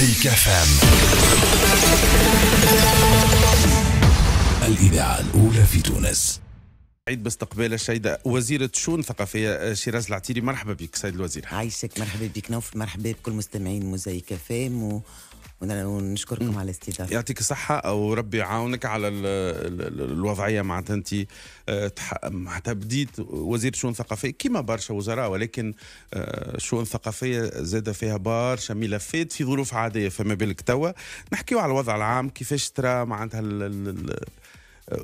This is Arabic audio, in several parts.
مزيكا فام الإذاعة الأولى في تونس عيد باستقبال الشيدة وزيرة شؤون ثقافية آه، شيراز العتيري مرحبا بك سيد الوزير عايشك مرحبا بك نوف مرحبا بكل مستمعين مزيكا فام و... ونشكركم على الاستضافه يعطيك الصحه او ربي يعاونك على الوضعيه معناتها انت آه، معناتها بديت وزير شؤون ثقافيه كما برشا وزراء ولكن آه، الشؤون الثقافيه زاد فيها برشا ملفات في ظروف عاديه فما بالك توا نحكيو على الوضع العام كيفاش ترى معناتها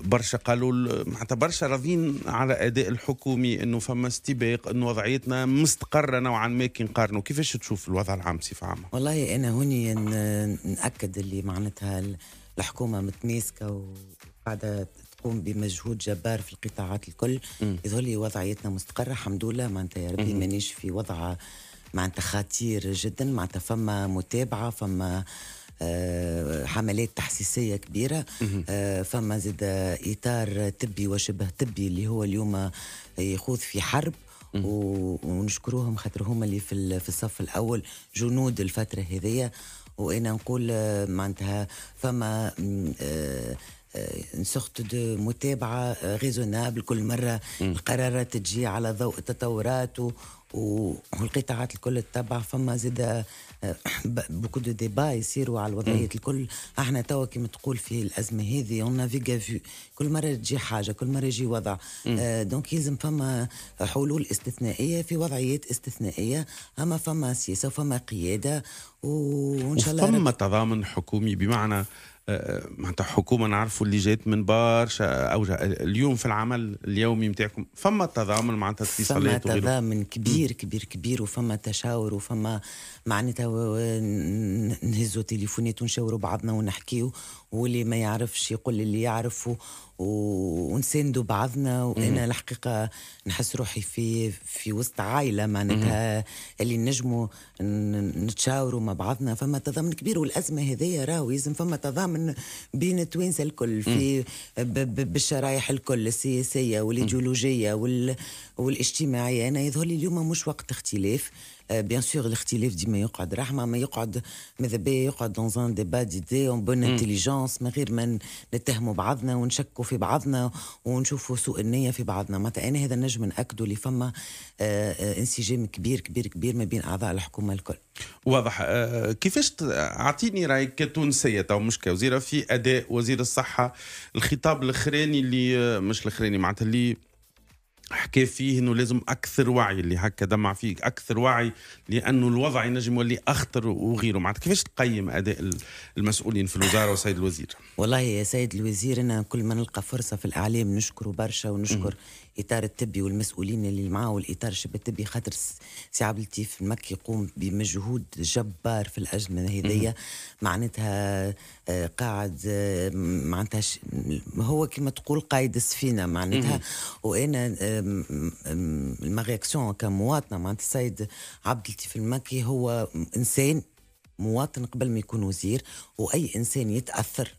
برشا قالوا معناتها برشا راضين على اداء الحكومي انه فما استباق انه وضعيتنا مستقره نوعا ما كي نقارنوا كيفاش تشوف الوضع العام بصفه عامه؟ والله انا هوني ناكد اللي معناتها الحكومه متماسكه وقاعده تقوم بمجهود جبار في القطاعات الكل يظهر لي وضعيتنا مستقره الحمد لله معناتها يا ربي مانيش في وضع معناتها خطير جدا معناتها فما متابعه فما آه، حملات تحسيسية كبيرة آه، فما زاد إطار طبي وشبه طبي اللي هو اليوم يخوض في حرب ونشكروهم خاطر هما اللي في الصف الاول جنود الفتره هذيا وانا نقول آه، معناتها فما سورت دو متابعه ريزونابل كل مره القرارات تجي على ضوء التطورات والقطاعات الكل تتبع فما زاد آه، بوكو دو ديبا يصيروا على الوضعيه الكل احنا توا كما تقول في الازمه هذه اون نافيغا فيو كل مره تجي حاجه كل مره يجي وضع آه دونك يلزم فما حلول استثنائيه في وضعيات استثنائيه اما فما سياسه وفما قياده وان شاء الله فما تضامن حكومي بمعنى آه، معناتها حكومه نعرفوا اللي جات من برشا اوجه اليوم في العمل اليومي نتاعكم فما تضامن معناتها في فما تضامن كبير كبير كبير وفما تشاور وفما معناتها نهزوا تليفونات ونشاوروا بعضنا ونحكيو واللي ما يعرفش يقول اللي يعرفه ونساندوا بعضنا وانا الحقيقه نحس روحي في في وسط عائله معناتها اللي نجموا نتشاوروا مع بعضنا فما تضامن كبير والازمه هذيا راهو يلزم فما تضامن بين التوانسه الكل في بالشرايح الكل السياسيه والايديولوجيه والاجتماعيه انا يظهر لي اليوم مش وقت اختلاف بيان سور الاختلاف ديما يقعد رحمه ما يقعد ماذا بيا يقعد دون ان ديبا ديدي اون بون انتيليجونس من غير ما نتهموا بعضنا ونشكوا في بعضنا ونشوفوا سوء النيه في بعضنا معناتها انا هذا نجم ناكدوا اللي فما انسجام كبير كبير كبير ما بين اعضاء الحكومه الكل واضح كيفاش اعطيني رايك كتونسيه تو طيب، مش كوزيره في اداء وزير الصحه الخطاب الاخراني اللي آه، مش الاخراني معناتها اللي حكى فيه انه لازم اكثر وعي اللي هكا دمع فيك اكثر وعي لانه الوضع ينجم يولي اخطر وغيره معناتها كيفاش تقيم اداء المسؤولين في الوزاره وسيد الوزير؟ والله يا سيد الوزير انا كل ما نلقى فرصه في الاعلام نشكره برشا ونشكر الاطار الطبي والمسؤولين اللي معاه والاطار الشبه الطبي خاطر سي عبد اللطيف المكي يقوم بمجهود جبار في الاجنه هذيا معناتها آه، قاعد آه، معناتها هو كما تقول قائد السفينه معناتها وانا ما رياكسيون كمواطنه معناتها السيد عبد اللطيف المكي هو انسان مواطن قبل ما يكون وزير واي انسان يتاثر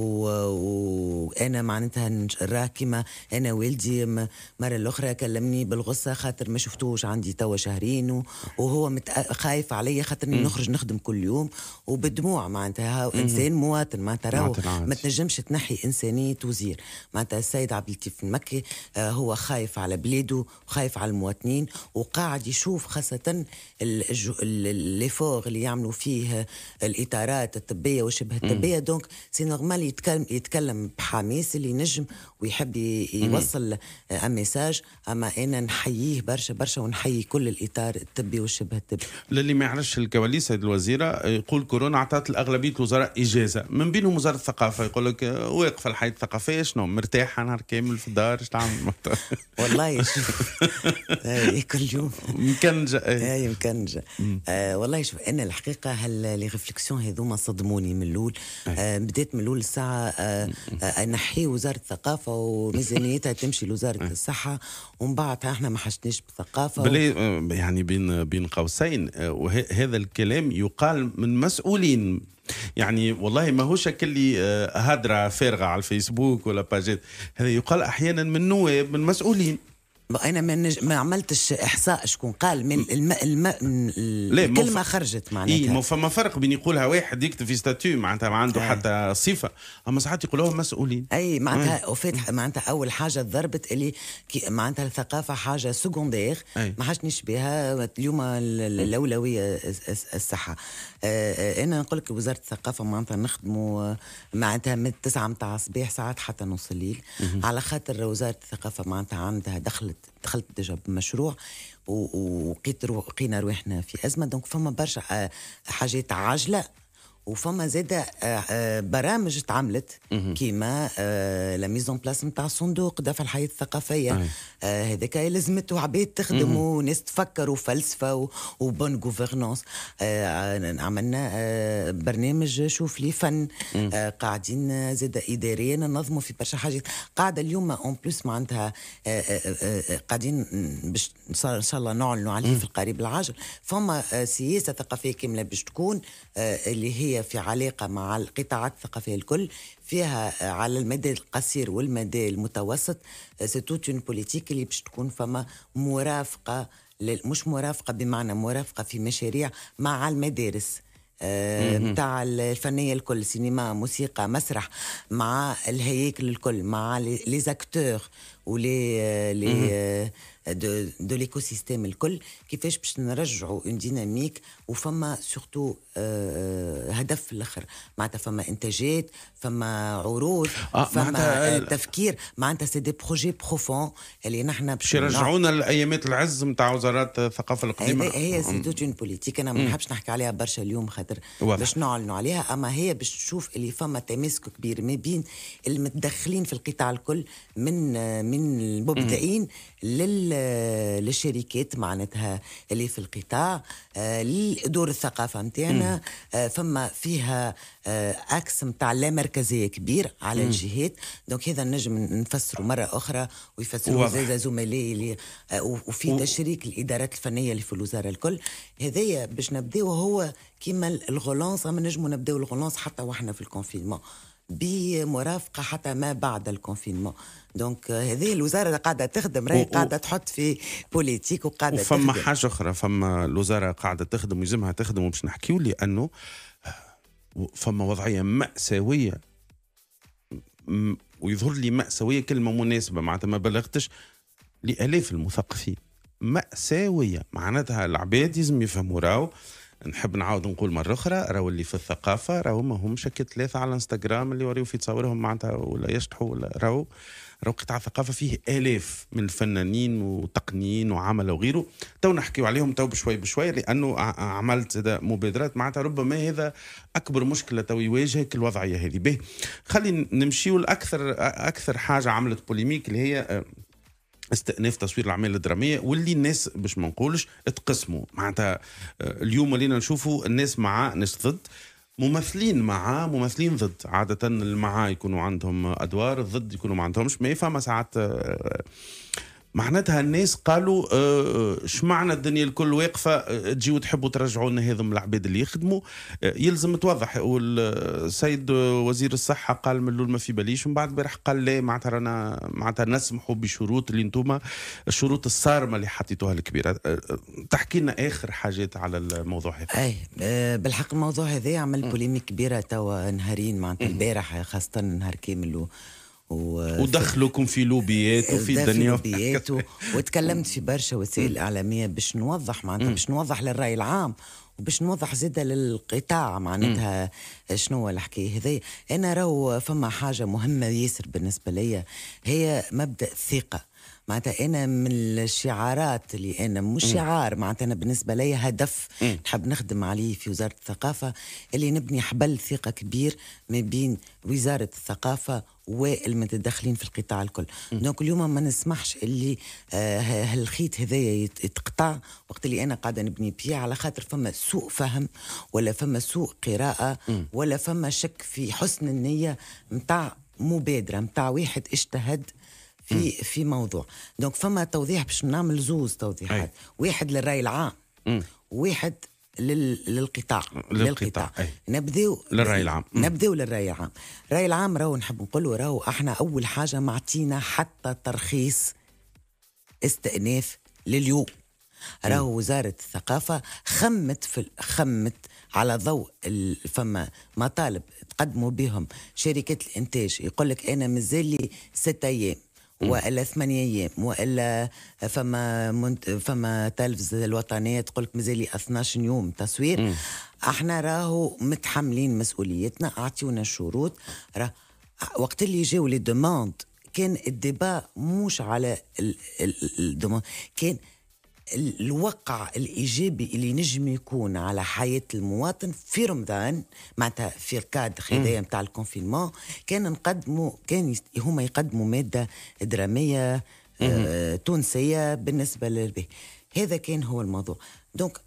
وانا معناتها راكمه انا والدي مره الاخرى كلمني بالغصه خاطر ما شفتوش عندي توا شهرين وهو خايف عليا خاطر نخرج نخدم كل يوم وبدموع معناتها انسان مواطن معناتها راهو ما تنجمش تنحي انسانيه وزير معناتها السيد عبد اللطيف المكي آه، هو خايف على بلاده وخايف على المواطنين وقاعد يشوف خاصه الليفور اللي يعملوا فيه الاطارات الطبيه وشبه الطبيه دونك سي نورمال يتكلم, يتكلم بحماس اللي نجم ويحب يوصل ان ميساج اما انا نحييه برشا برشا ونحيي كل الاطار الطبي والشبه الطبي. للي ما يعرفش الكواليس سيد الوزيره يقول كورونا اعطت الاغلبيه الوزراء اجازه من بينهم وزاره الثقافه يقول لك واقفه الحياه الثقافيه شنو مرتاحه نهار كامل في الدار ايش تعمل والله شوف إيه، كل يوم مكنجه اي إيه، مكنجه آه، والله شوف انا الحقيقه هل لي ريفليكسيون هذوما صدموني من الاول إيه. آه، بديت من الاول الساعه انحي آه، نحي وزاره الثقافه الثقافه وميزانيتها تمشي لوزاره إيه. الصحه ومن بعدها احنا ما حشناش بالثقافه بلي و... آه، يعني بين بين قوسين آه، وهذا الكلام يقال من مسؤولين يعني والله ما هو شكل آه، هدرة فارغة على الفيسبوك ولا باجات هذا يقال أحيانا من نواب من مسؤولين انا ما, ما عملتش احصاء شكون قال من الم... الم... الكلمه مف... خرجت معناتها إيه ما فما فرق بين يقولها واحد يكتب في ستاتيو معناتها ما عنده آه. حتى صفه اما ساعات يقولوها مسؤولين اي معناتها آه. وفاتح آه. معناتها اول حاجه ضربت اللي معناتها الثقافه حاجه سكوندير ما حاجتنيش بها اليوم الاولويه الصحه آه، آه، انا نقول لك وزاره الثقافه معناتها نخدموا آه، معناتها من التسعه متاع الصباح ساعات حتى نوصل الليل على خاطر وزاره الثقافه معناتها عندها دخلت دخلت ديجا بمشروع وقيت لقينا رواحنا في ازمه دونك فما برشا حاجات عاجله وفما زاده آه، آه، برامج اتعملت كيما آه، لا ميزون بلاس نتاع صندوق دفع الحياه الثقافيه هذاك لازمته عباد تخدم وناس تفكر وفلسفه وبون جوفرنونس عملنا برنامج شوف لي فن قاعدين زاده اداريا ننظموا في برشا حاجات قاعده اليوم اون بليس معناتها قاعدين باش ان شاء الله نعلنوا عليه في القريب العاجل فما سياسه ثقافيه كامله باش تكون اللي هي هي في علاقة مع القطاعات الثقافية الكل فيها آه، على المدى القصير والمدى المتوسط ستوت اون بوليتيك اللي باش تكون فما مرافقة مش مرافقة بمعنى مرافقة في مشاريع مع المدارس نتاع آه، الفنيه الكل سينما موسيقى مسرح مع الهياكل الكل مع لي زاكتور ولي لي دو آه، سيستيم الكل كيفاش باش نرجعوا اون ديناميك وفما سورتو آه، آه، هدف في الاخر معناتها فما انتاجات فما عروض آه فما تفكير معناتها سي دي بروجي بروفون اللي نحن باش يرجعونا لايامات العز نتاع وزارات الثقافه القديمه هي هي سي دو اون بوليتيك انا ما نحبش نحكي عليها برشا اليوم خاطر باش نعلنوا عليها اما هي باش تشوف اللي فما تماسك كبير ما بين المتدخلين في القطاع الكل من من المبدعين لل للشركات معناتها اللي في القطاع آه، لل دور الثقافه متاعنا آه، فما فيها اكس آه، نتاع لا مركزيه كبير على الجهات دونك هذا نجم نفسره مره اخرى ويفسروه زاد زملائي اللي آه، وفي تشريك الادارات الفنيه اللي في الوزاره الكل هذايا باش نبداو هو كيما الغولونس ما نجمو نبداو الغولونس حتى واحنا في الكونفينمون بمرافقه حتى ما بعد الكونفينمون دونك آه، هذه الوزاره قاعده تخدم راهي قاعده تحط في بوليتيك وقاعده وفما حاجه اخرى فما الوزاره قاعده تخدم ويلزمها تخدم وباش نحكيو لانه آه، فما وضعيه ماساويه ويظهر لي ماساويه كلمه مناسبه معناتها ما بلغتش لالاف المثقفين ماساويه معناتها العباد يزم يفهموا راهو نحب نعاود نقول مره اخرى راهو اللي في الثقافه راهو ما همش ثلاثه على انستغرام اللي يوريو في تصاورهم معناتها ولا يشطحوا ولا راهو راهو قطاع الثقافه فيه الاف من الفنانين وتقنيين وعمل وغيره تو نحكيو عليهم تو بشوي بشوي لانه عملت مبادرات معناتها ربما هذا اكبر مشكله تو يواجهك الوضعيه هذه به خلي نمشيو لاكثر اكثر حاجه عملت بوليميك اللي هي آه، استئناف تصوير الاعمال الدراميه واللي الناس باش ما نقولش تقسموا معناتها آه، اليوم ولينا نشوفوا الناس مع ناس ضد ممثلين مع ممثلين ضد عادة المعا يكونوا عندهم أدوار الضد يكونوا ما عندهمش ما فما ساعات آه، معناتها الناس قالوا اش آه، آه، معنى الدنيا الكل واقفه آه، تجيو تحبوا ترجعوا لنا هذم العباد اللي يخدموا يلزم توضح والسيد وزير الصحه قال من الاول ما في باليش من بعد بارح قال لا معناتها رانا معناتها نسمحوا بشروط اللي انتم الشروط الصارمه اللي حطيتوها الكبيره تحكي لنا اخر حاجات على الموضوع هذا اي بالحق الموضوع هذا عمل بوليمي كبيره توا نهارين معناتها البارح خاصه نهار كامل و... في لوبيات وفي الدنيا لوبيات و... وتكلمت في برشا وسائل اعلاميه باش نوضح معناتها باش نوضح للراي العام وباش نوضح زادة للقطاع معناتها شنو الحكاية هذيا أنا راهو فما حاجة مهمة ياسر بالنسبة ليا هي مبدأ الثقة معناتها انا من الشعارات اللي انا مش شعار معناتها انا بالنسبه لي هدف نحب نخدم عليه في وزاره الثقافه اللي نبني حبل ثقه كبير ما بين وزاره الثقافه والمتدخلين في القطاع الكل دونك اليوم ما نسمحش اللي آه، هالخيط هذايا يتقطع وقت اللي انا قاعده نبني بيه على خاطر فما سوء فهم ولا فما سوء قراءه ولا فما شك في حسن النيه نتاع مبادره نتاع واحد اجتهد في في موضوع دونك فما توضيح باش نعمل زوز توضيحات أي. واحد للراي العام وواحد لل... للقطاع للقطاع نبداو للراي العام نبداو للراي العام الراي العام راهو نحب نقولوا راهو احنا اول حاجه معطينا حتى ترخيص استئناف لليوم راهو وزارة الثقافة خمت في خمت على ضوء فما مطالب تقدموا بهم شركات الإنتاج يقول لك أنا مازال لي ست أيام والا ثمانية ايام والا فما منت... فما تلفز الوطنيه تقول لك مازال 12 يوم تصوير مم. احنا راهو متحملين مسؤوليتنا اعطيونا الشروط راه وقت اللي جاو لي كان الديبا مش على ال... ال... الدوموند كان الوقع الايجابي اللي نجم يكون على حياه المواطن في رمضان معناتها في الكادر خدايا نتاع الكونفينمون كان نقدموا كان هما يقدموا ماده دراميه آه تونسيه بالنسبه للبه هذا كان هو الموضوع دونك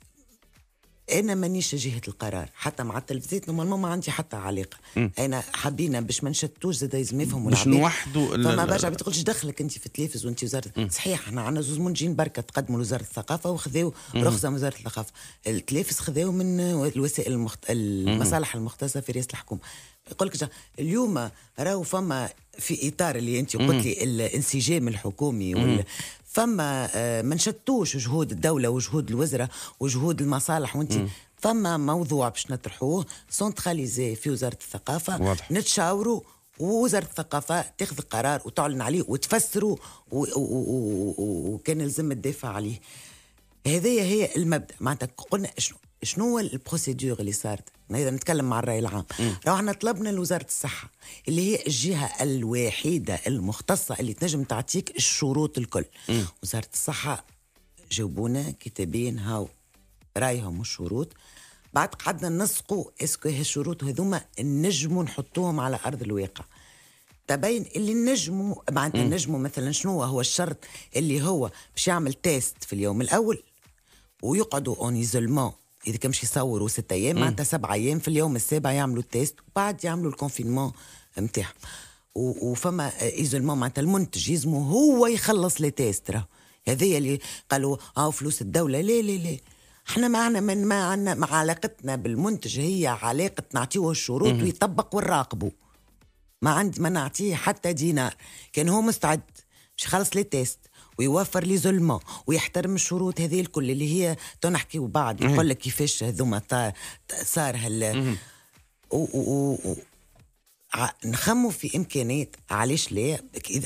انا مانيش جهه القرار حتى مع التلفزيون ما ما عندي حتى علاقه انا حبينا باش ما نشتوش زاد لازم يفهموا باش نوحدوا فما برشا ما تقولش دخلك انت في التلفزيون وانت وزاره م. صحيح احنا عندنا زوز منجين بركه تقدموا لوزاره الثقافه وخذوا رخصه من وزاره الثقافه التلفز خذاو من الوسائل المخت... المصالح المختصه في رئاسه الحكومه يقول لك اليوم راهو فما في اطار اللي انت قلت لي الانسجام الحكومي وال فما آه، ما نشتوش جهود الدوله وجهود الوزراء وجهود المصالح وانت فما موضوع باش نطرحوه سنتراليزي في وزاره الثقافه نتشاوروا ووزاره الثقافه تاخذ قرار وتعلن عليه وتفسره وكان لازم تدافع عليه هذه هي المبدا معناتها قلنا شنو شنو هو البروسيدور اللي صارت اذا نتكلم مع الراي العام روحنا طلبنا لوزاره الصحه اللي هي الجهه الوحيده المختصه اللي تنجم تعطيك الشروط الكل م. وزاره الصحه جاوبونا كتابين هاو رايهم والشروط بعد قعدنا نسقوا اسكو هالشروط هذوما نجموا نحطوهم على ارض الواقع تبين اللي نجموا معناتها نجموا مثلا شنو هو الشرط اللي هو باش يعمل تيست في اليوم الاول ويقعدوا اون ايزولمون اذا كان يصوروا ست ايام معناتها سبع ايام في اليوم السابع يعملوا التيست وبعد يعملوا الكونفينمون نتاعهم وفما ايزولمون معناتها المنتج يلزمو هو يخلص لي تيست راه هذايا اللي قالوا اه فلوس الدوله لا لا لا احنا معنا من ما عنا مع علاقتنا بالمنتج هي علاقه نعطيه الشروط ويطبق ونراقبه ما عندي ما نعطيه حتى دينار كان هو مستعد مش يخلص لي تيست ويوفر لي زلمة ويحترم الشروط هذه الكل اللي هي تنحكي وبعد يقول لك كيفاش هذوما صار هال و... و... و... نخموا في امكانيات علاش لا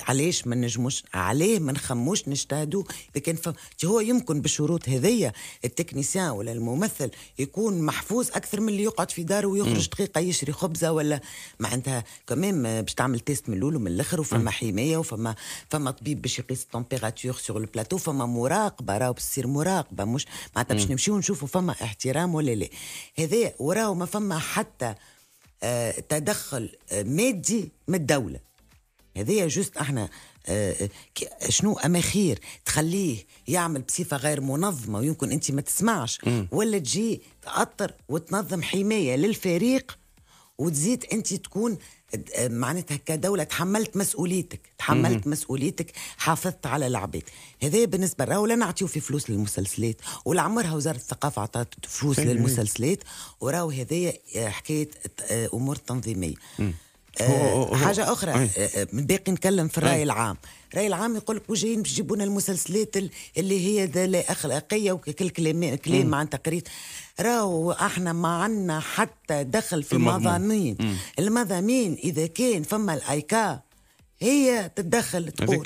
علاش ما نجموش عليه ما نخموش نجتهدوا اذا كان هو يمكن بالشروط هذية التكنيسيان ولا الممثل يكون محفوظ اكثر من اللي يقعد في داره ويخرج دقيقه يشري خبزه ولا معناتها كمان باش تعمل تيست من الاول ومن الاخر وفما حمايه وفما فما طبيب باش يقيس التمبيراتور سور البلاتو فما مراقبه راهو بتصير مراقبه مش معناتها باش نمشيو نشوفوا فما احترام ولا لا هذا وراه ما فما حتى آه، تدخل آه، مادي من الدولة هذه جست احنا آه، شنو اما خير تخليه يعمل بصفه غير منظمه ويمكن انت ما تسمعش ولا تجي تاطر وتنظم حمايه للفريق وتزيد انت تكون معناتها كدولة تحملت مسؤوليتك تحملت مسؤوليتك حافظت على العباد هذا بالنسبة لنا ولا نعطيو في فلوس للمسلسلات ولا عمرها وزارة الثقافة عطات فلوس للمسلسلات وراو هذايا حكاية آه، أمور تنظيمية أه، حاجه اخرى أه، أه، باقي نتكلم في الراي العام الراي العام يقول لك وجايين باش يجيبونا المسلسلات اللي هي لا اخلاقيه وكل كلام كلام معناتها قريت راهو احنا ما عندنا حتى دخل في المضامين المضامين اذا كان فما الايكا هي تتدخل تقول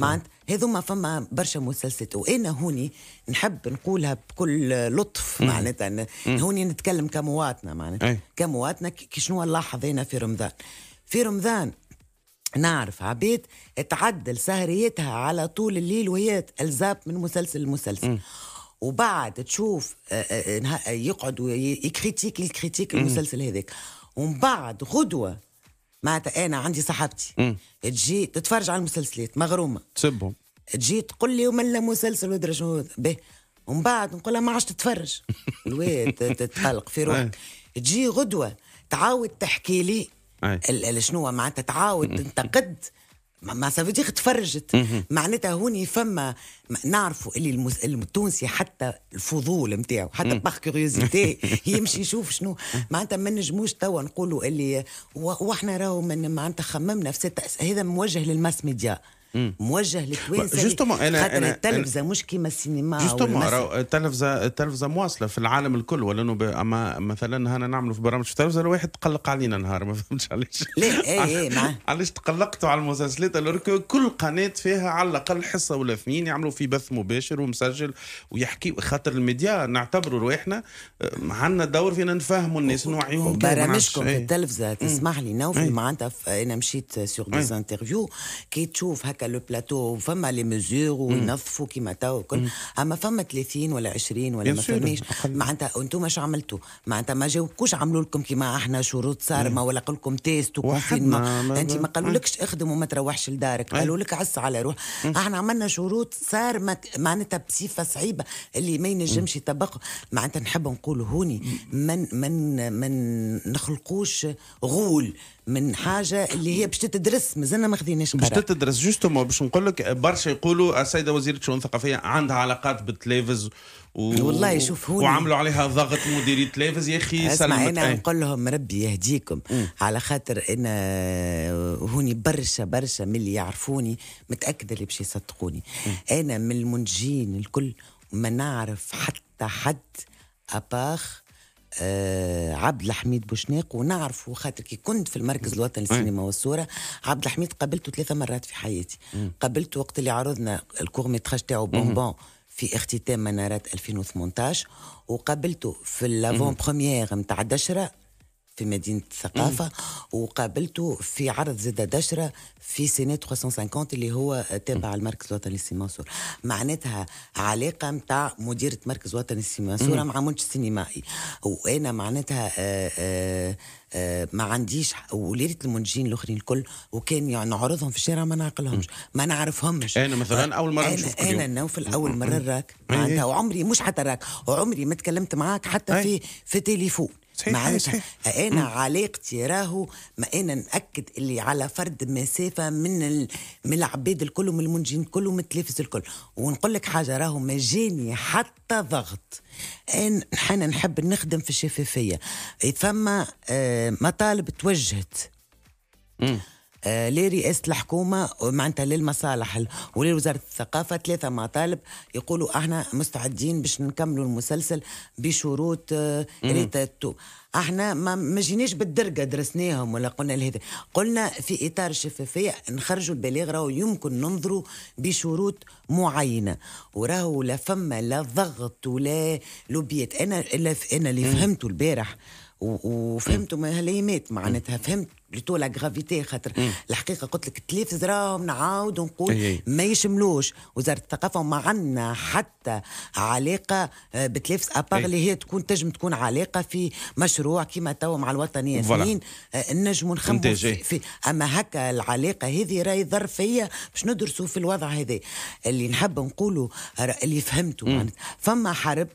معناتها هذوما فما برشا مسلسلات وانا هوني نحب نقولها بكل لطف معناتها هوني نتكلم كمواطنه معناتها كمواطنه كي شنو نلاحظ هنا في رمضان في رمضان نعرف عبيد تعدل سهريتها على طول الليل وهي الزاب من مسلسل لمسلسل وبعد تشوف آه، آه، آه، يقعدوا يكريتيك الكريتيك المسلسل هذاك ومن بعد غدوه معناتها انا عندي صاحبتي تجي تتفرج على المسلسلات مغرومه تسبهم تجي تقول لي وملا مسلسل ودرا شنو به ومن بعد نقول لها ما عادش تتفرج الواد تتقلق في روحك تجي غدوه تعاود تحكي لي شنو معناتها تعاود تنتقد ما سافيديغ تفرجت معناتها هوني فما نعرفوا اللي التونسي حتى الفضول نتاعو حتى باغ كيوريوزيتي يمشي يشوف شنو معناتها ما نجموش توا نقولوا اللي واحنا راهو من معناتها خممنا في هذا موجه للماس ميديا موجه للتوانسه جوستومون انا خاطر التلفزه مش كيما السينما جوستومون التلفزه التلفزه مواصله في العالم الكل ولانه اما مثلا هنا نعملوا في برامج في التلفزه الواحد تقلق علينا نهار ما فهمتش علاش لا اي اي علاش تقلقتوا على المسلسلات كل قناه فيها على الاقل حصه ولا اثنين يعملوا في بث مباشر ومسجل ويحكي خاطر الميديا نعتبروا رواحنا آه، عندنا دور فينا نفهموا الناس نوعيهم برامجكم في إيه. التلفزه تسمح لي نوفل إيه. معناتها انا مشيت سور ديزانترفيو انترفيو كي تشوف هكا هكا لو بلاتو فما لي ميزور وينظفوا كيما تو كل اما فما 30 ولا 20 ولا ما فماش معناتها انتم اش عملتوا معناتها ما جاوبكوش عملوا لكم كيما احنا شروط صارمه ولا قال لكم تيست وكونفينمون انت ما قالولكش اخدم وما تروحش لدارك قالوا لك عس على روح احنا عملنا شروط صارمه معناتها بصفه صعيبه اللي ما ينجمش يطبقوا معناتها نحب نقول هوني من من من نخلقوش غول من حاجه اللي هي باش تدرس مازلنا ما خذيناش قرار باش تدرس ما باش نقول لك برشا يقولوا السيده وزيره الشؤون الثقافيه عندها علاقات بالتلفز و... والله شوف هو وعملوا عليها ضغط مديري تلفز يا اخي اسمع انا نقول لهم ربي يهديكم م. على خاطر انا هوني برشا برشا من اللي يعرفوني متاكده اللي باش يصدقوني انا من المنجين الكل ما نعرف حتى حد اباخ آه، عبد الحميد بوشناق ونعرفه خاطر كي كنت في المركز الوطني للسينما والصوره عبد الحميد قابلته ثلاثه مرات في حياتي قابلته وقت اللي عرضنا الكور ميتراج تاعو بونبون في اختتام منارات 2018 وقابلته في لافون بروميير نتاع دشره في مدينه الثقافه وقابلته في عرض زادة دشره في سنه 350 اللي هو تابع المركز الوطني للسينما معناتها علاقه نتاع مديره مركز وطني للسينما مع منتج سينمائي وانا معناتها آه، آه، آه، ما عنديش وليت المنتجين الاخرين الكل وكان يعني نعرضهم في الشارع ما نعقلهمش ما نعرفهمش انا مثلا اول مره نشوفك انا نوفل اول مره راك معناتها وعمري مش حتى راك وعمري ما تكلمت معاك حتى في في تليفون معلش معناتها انا علاقتي راهو ما انا ناكد اللي على فرد مسافه من ال... من العباد الكل ومن المنجين الكل ومن التلفز الكل ونقول لك حاجه راهو ما جاني حتى ضغط انا نحب نخدم في الشفافيه فما آه، مطالب توجهت مم. آه، لرئاسة الحكومة معناتها للمصالح ولوزارة الثقافة ثلاثة مطالب يقولوا احنا مستعدين باش نكملوا المسلسل بشروط آه، ريتاتو احنا ما مجيناش بالدرجة درسناهم ولا قلنا لهذا قلنا في إطار الشفافية نخرجوا البلاغ راهو يمكن ننظروا بشروط معينة وراهو لا فما لا ضغط ولا لوبيات أنا أنا اللي فهمته البارح وفهمت مات معناتها فهمت بلوتو لا غرافيتي خاطر الحقيقه قلت لك التلفز راه نعاود ونقول ما يشملوش وزاره الثقافه وما عندنا حتى علاقه آه، بالتلفز ابار اللي هي تكون تنجم تكون علاقه في مشروع كيما توا مع الوطنيه سنين آه، نجموا نخمموا في, في اما هكا العلاقه هذه راهي ظرفيه باش ندرسوا في الوضع هذا اللي نحب نقوله آه، اللي فهمته فما حرب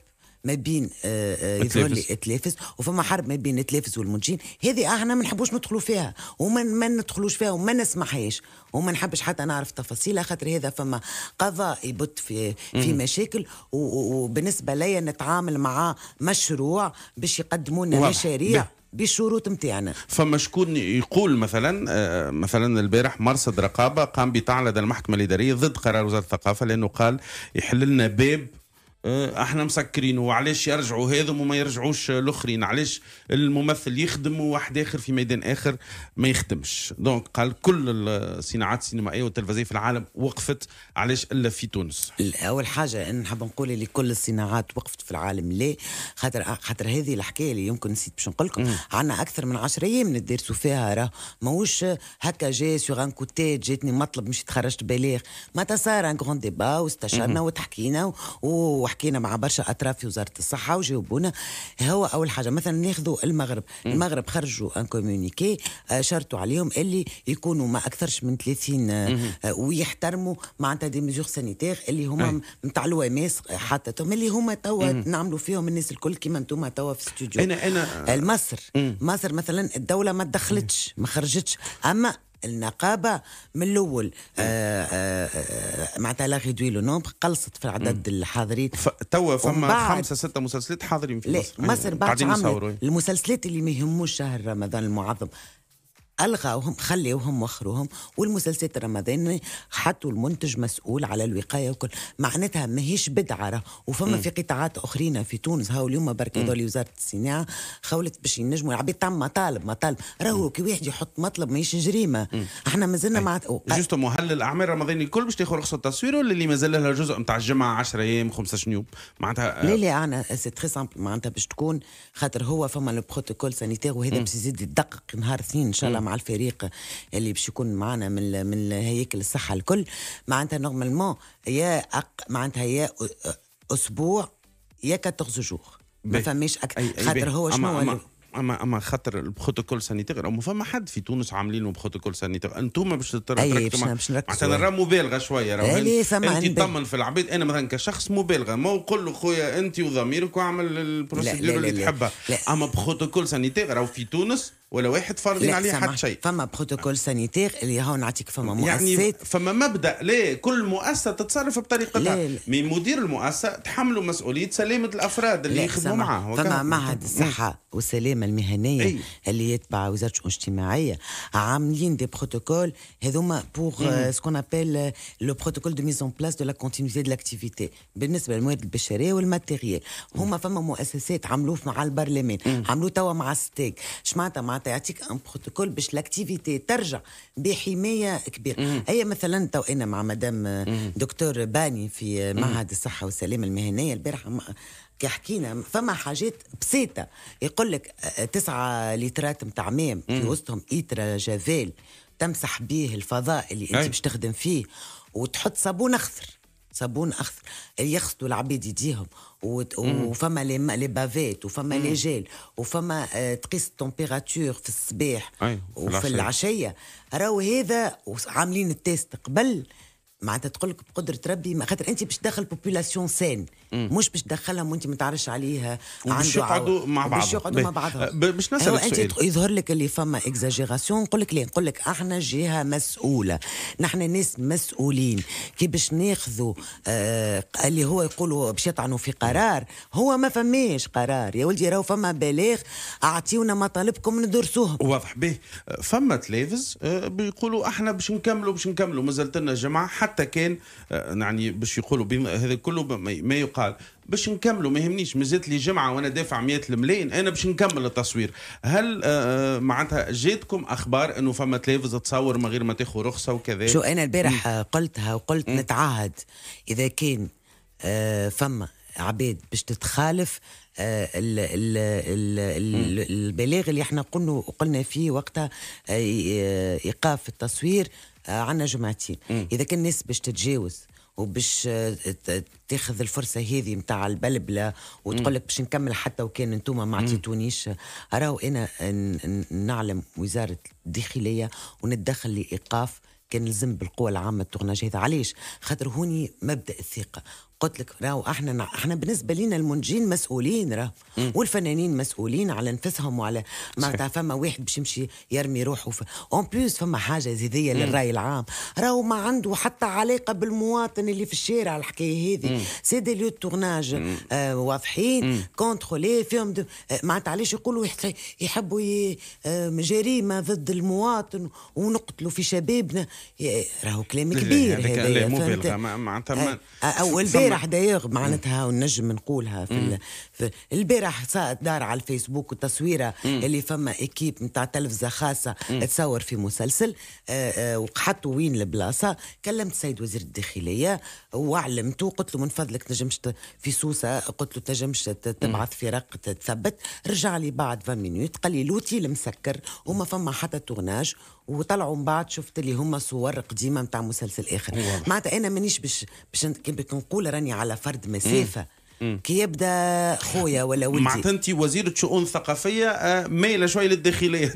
ما بين آه، آه، يظهر لي التلافز وفما حرب ما بين التلافز والمنتجين هذه احنا ما نحبوش ندخلوا فيها وما ما ندخلوش فيها وما نسمحهاش وما نحبش حتى نعرف تفاصيلها خاطر هذا فما قضاء يبت في في مشاكل وبالنسبه ليا نتعامل مع مشروع باش يقدموا لنا مشاريع بالشروط نتاعنا فما شكون يقول مثلا آه، مثلا البارح مرصد رقابه قام بتعلد المحكمه الاداريه ضد قرار وزاره الثقافه لانه قال يحل لنا باب آه، احنا مسكرين وعلاش يرجعوا هذم وما يرجعوش الاخرين علاش الممثل يخدم وواحد اخر في ميدان اخر ما يخدمش دونك قال كل الصناعات السينمائيه والتلفزيونيه في العالم وقفت علاش الا في تونس اول حاجه انا نحب نقول اللي كل الصناعات وقفت في العالم ليه خاطر خاطر هذه الحكايه اللي يمكن نسيت باش نقول لكم عندنا اكثر من 10 ايام ندرسوا فيها راه ماهوش هكا جاي سوغ ان كوتي جاتني مطلب مش تخرجت بليغ ما تصار ان كغون ديبا واستشرنا وتحكينا و حكينا مع برشا اطراف في وزاره الصحه وجاوبونا هو اول حاجه مثلا ناخذوا المغرب م. المغرب خرجوا ان آه، كوميونيكي شرطوا عليهم اللي يكونوا ما اكثرش من 30 آه، آه، ويحترموا معناتها دي ميزور سانيتير اللي هما نتاع الوماس حطتهم اللي هما توا نعملوا فيهم الناس الكل كيما انتم توا في استوديو انا انا مصر مصر مثلا الدوله ما تدخلتش ما خرجتش اما النقابه من الاول آه، آه، آه، معناتها لا غيدوي لو نومبر قلصت في عدد الحاضرين توا فما خمسه سته مسلسلات حاضرين في مصر مصر بعد عملت المسلسلات اللي ما يهموش شهر رمضان المعظم الغاوهم خليوهم وخروهم والمسلسلات الرمضاني حطوا المنتج مسؤول على الوقايه وكل معناتها ماهيش بدعه وفما في قطاعات اخرين في تونس هاو اليوم برك هذول وزاره الصناعه خولت باش ينجموا العباد تعمل مطالب مطالب راهو كي واحد يحط مطلب ماهيش جريمه احنا مازلنا مع جوستو هل الاعمال الرمضانيه الكل باش تاخذ رخصه تصوير ولا اللي مازال لها جزء نتاع الجمعه 10 ايام 15 يوم معناتها لا لا انا سي تري سامبل معناتها باش تكون خاطر هو فما لو بروتوكول سانيتير وهذا باش يزيد يدقق نهار اثنين ان شاء الله مع الفريق اللي باش يكون معنا من من هياكل الصحه الكل معناتها نورمالمون يا أق... معناتها يا اسبوع يا 14 جور ما فماش اكثر خاطر هو شنو أما اما اما خاطر البروتوكول سانيتير ما فما حد في تونس عاملين بروتوكول سانيتير انتم باش تركزوا معناتها راه مبالغه شويه راه فما انت تطمن في العباد انا مثلا كشخص مبالغه ما نقول له خويا انت وضميرك واعمل البروسيدور اللي تحبها اما بروتوكول سانيتير راه في تونس ولا واحد فارضين عليه حتى شيء فما بروتوكول سانيتير اللي هون نعطيك فما مؤسسات يعني فما مبدا لا كل مؤسسه تتصرف بطريقتها من مدير المؤسسه تحملوا مسؤوليه سلامه الافراد اللي يخدموا معاه فما معهد الصحه والسلامه المهنيه ايه؟ اللي يتبع وزاره الشؤون الاجتماعيه عاملين دي بروتوكول هذوما بور سكون ابيل لو بروتوكول دو ميزون بلاس دو لا كونتينيتي دو لاكتيفيتي بالنسبه للمواد البشريه والماتيريال هما فما مؤسسات عملوه مع البرلمان عملوه توا مع ستيك شمعناتها معناتها تعطيك ان بروتوكول باش لاكتيفيتي ترجع بحمايه كبيره هي مثلا تو انا مع مدام دكتور باني في معهد الصحه والسلامه المهنيه البارحه كي حكينا فما حاجات بسيطه يقول لك آه، تسعة لترات نتاع في وسطهم ايترا جافيل تمسح به الفضاء اللي انت باش تخدم فيه وتحط صابون اخضر صابون اخضر يغسلوا العباد يديهم وفما لي بافيت وفما لي جيل وفما آه، تقيس التمبيراتور في الصباح وفي العشيه راهو هذا عاملين التيست قبل معناتها تقول لك بقدره ربي خاطر انت باش داخل بوبولاسيون سين مش باش تدخلها وانت ما تعرفش عليها باش يقعدوا مع بعض باش يقعدوا مع بعضهم باش نسال سؤال انت يظهر لك اللي فما اكزاجيراسيون نقول لك ليه نقول لك احنا جهه مسؤوله نحن ناس مسؤولين كي باش ناخذوا آه اللي هو يقولوا باش يطعنوا في قرار هو ما فماش قرار يا ولدي راهو فما بلاغ اعطيونا مطالبكم ندرسوها واضح به فما تلافز آه، بيقولوا احنا باش نكملوا باش نكملوا مازالت لنا جماعه حتى كان آه، يعني باش يقولوا هذا كله ما يقال قال باش نكملوا ما يهمنيش مازالت لي جمعه وانا دافع 100 الملايين انا باش نكمل التصوير هل آه، آه، معناتها جاتكم اخبار انه فما تلفز تصور من غير ما تاخذ رخصه وكذا شو انا البارح قلتها وقلت م. نتعهد اذا كان آه، فما عباد باش تتخالف البلاغ اللي احنا قلنا قلنا فيه وقتها ايقاف التصوير عندنا جمعتين اذا كان الناس باش تتجاوز وباش آه، تاخذ الفرصه هذه نتاع البلبله وتقول لك باش نكمل حتى وكان انتم ما عطيتونيش راهو انا نعلم وزاره الداخليه ونتدخل لايقاف كان لازم بالقوى العامه التورناج هذا علاش خاطر هوني مبدا الثقه قلت لك راهو احنا احنا بالنسبه لنا المنتجين مسؤولين راه والفنانين مسؤولين على نفسهم وعلى معناتها فما واحد باش يمشي يرمي روحه اون بليس فما حاجه زيديه للراي العام راهو ما عنده حتى علاقه بالمواطن اللي في الشارع الحكايه هذه سي دي لو تورناج آه واضحين كونترولي فيهم آه، معناتها علاش يقولوا يحبوا آه، جريمه ضد المواطن ونقتلوا في شبابنا راهو كلام كبير هذا مبالغه معناتها آه، اول البارح دايغ إيه. معناتها ونجم نقولها في, في البارح دار على الفيسبوك التصويره اللي فما اكيب نتاع تلفزه خاصه تصور في مسلسل آه، آه، وحطوا وين البلاصه كلمت سيد وزير الداخليه وعلمته قلت له من فضلك نجمش في سوسه قلت له تنجمش تبعث فرق تثبت رجع لي بعد 20 مينوت قال لي لوتي مسكر وما فما حتى تورناج وطلعوا من بعد شفت اللي هما صور قديمه نتاع مسلسل اخر معناتها انا مانيش باش باش نقول راني على فرد مسافه كي يبدا خويا ولا ولدي معناتها انت وزيره شؤون ثقافيه آه، مايله شويه للداخليه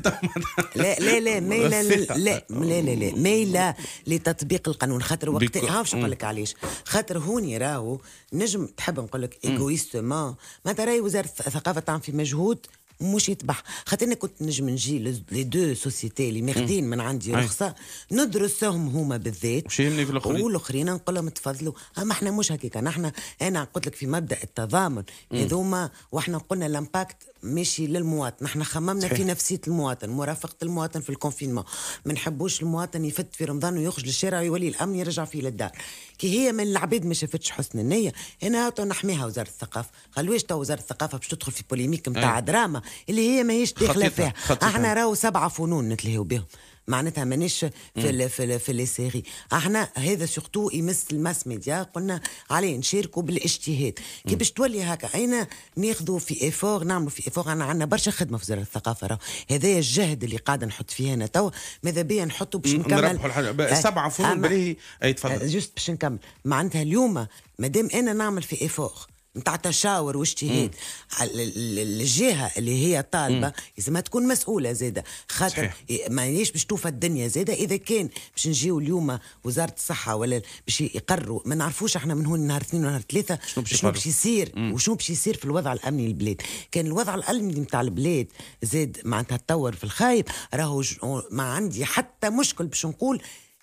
لا لا لا مايله لا لا لا لا مايله لتطبيق القانون خاطر وقت واش نقول لك علاش خاطر هوني راهو نجم تحب نقول لك ايغويستومون معناتها راهي وزاره الثقافه تعمل في مجهود مش يتبع خاطر انا كنت نجم نجي لي دو سوسيتي اللي ماخذين من عندي رخصه ندرسهم هما بالذات وش في الاخرين والاخرين نقول لهم تفضلوا اما احنا مش هكاك احنا انا قلت لك في مبدا التضامن هذوما واحنا قلنا الامباكت ماشي للمواطن احنا خممنا صحيح. في نفسيه المواطن مرافقه المواطن في الكونفينمون ما نحبوش المواطن يفت في رمضان ويخرج للشارع ويولي الامن يرجع فيه للدار كي هي من العباد ما شافتش حسن النيه هنا نحميها وزاره الثقافه واش تو وزاره الثقافه باش تدخل في بوليميك نتاع دراما اللي هي ماهيش داخله فيها احنا راهو سبعه فنون نتلهيو بهم معناتها مانيش في الـ في الـ في لي سيري احنا هذا سورتو يمس الماس ميديا قلنا عليه نشاركوا بالاجتهاد كي باش تولي هكا اين ناخذوا في ايفور نعملوا في ايفور انا عندنا برشا خدمه في وزاره الثقافه راه هذايا الجهد اللي قاعد نحط فيه انا توا ماذا بيا نحطه باش نكمل آه، سبعه فنون بلي اي تفضل جوست آه، باش نكمل معناتها اليوم مادام انا نعمل في ايفور نتاع تشاور واجتهاد الجهه اللي هي طالبه لازمها تكون مسؤوله زاده خاطر ليش إيه، باش توفى الدنيا زاده اذا كان باش نجيو اليوم وزاره الصحه ولا باش يقروا ما نعرفوش احنا من هون نهار اثنين ونهار ثلاثه شنو باش يصير وشنو باش يصير في الوضع الامني للبلاد كان الوضع الامني نتاع البلاد زاد معناتها تطور في الخايب راهو ما عندي حتى مشكل باش نقول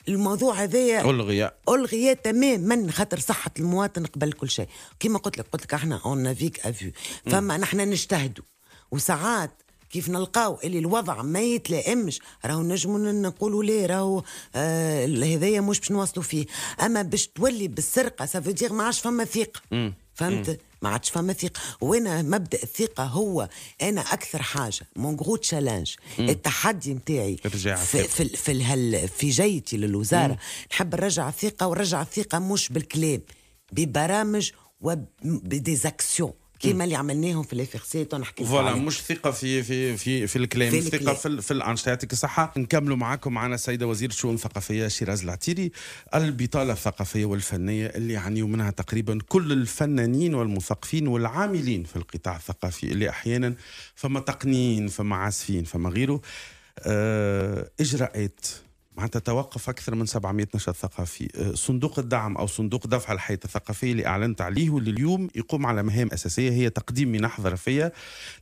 الموضوع هذايا الغي الغي تماما خاطر صحه المواطن قبل كل شيء كما قلت لك قلت لك احنا اون نافيك افيو فما نحن نجتهدوا وساعات كيف نلقاو اللي الوضع ما يتلائمش راهو نجمو نقولوا ليه راهو آه هذايا مش باش نواصلوا فيه اما باش تولي بالسرقه سافو دير ما عادش فما ثقه فهمت ما عادش فما ثقه وانا مبدا الثقه هو انا اكثر حاجه مون غرو تشالنج التحدي نتاعي في, في في الهل في جيتي للوزاره نحب نرجع الثقه ونرجع الثقه مش بالكلام ببرامج وبديزاكسيون كيما اللي عملناهم في لافيرسيت ونحكي فوالا مش ثقه في في في في الكلام في ثقه في, في الانشطه يعطيك الصحه نكملوا معاكم معنا السيده وزير الشؤون الثقافيه شيراز العتيري البطاله الثقافيه والفنيه اللي يعني منها تقريبا كل الفنانين والمثقفين والعاملين في القطاع الثقافي اللي احيانا فما تقنيين فما عازفين فما غيره آه، اجراءات معناتها توقف أكثر من 700 نشاط ثقافي أه، صندوق الدعم أو صندوق دفع الحياة الثقافية اللي أعلنت عليه واللي اليوم يقوم على مهام أساسية هي تقديم منح ظرفية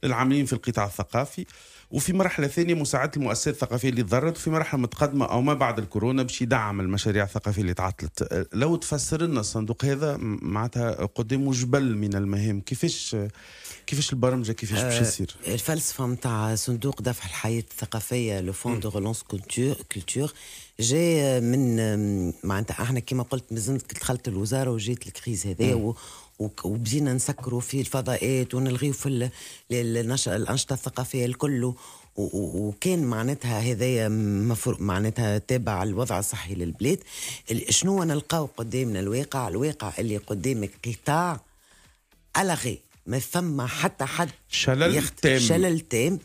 للعاملين في القطاع الثقافي وفي مرحلة ثانية مساعدة المؤسسات الثقافية اللي تضررت وفي مرحلة متقدمة أو ما بعد الكورونا باش يدعم المشاريع الثقافية اللي تعطلت أه، لو تفسر لنا الصندوق هذا معناتها قدامه جبل من المهام كيفاش كيفاش البرمجة كيفاش باش أه، يصير الفلسفة نتاع صندوق دفع الحياة الثقافية لو فون دو كولتور كولتور جاء من معناتها احنا كما قلت مازلت دخلت الوزاره وجيت الكريز هذا وبدينا نسكروا في الفضاءات ونلغيو في الانشطه الثقافيه الكل وكان معناتها هذايا معناتها تابع الوضع الصحي للبلاد شنو نلقاو قدامنا الواقع الواقع اللي قدامك قطاع ألغي ما ثم حتى حد شلل تام شلل تام